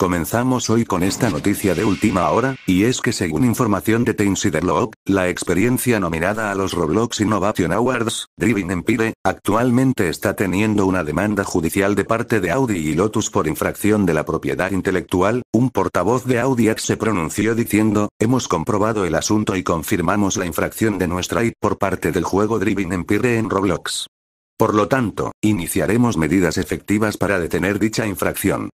Comenzamos hoy con esta noticia de última hora, y es que según información de Team la experiencia nominada a los Roblox Innovation Awards, Driving Empire, actualmente está teniendo una demanda judicial de parte de Audi y Lotus por infracción de la propiedad intelectual, un portavoz de Audi se pronunció diciendo, hemos comprobado el asunto y confirmamos la infracción de nuestra IP por parte del juego Driving Empire en Roblox. Por lo tanto, iniciaremos medidas efectivas para detener dicha infracción.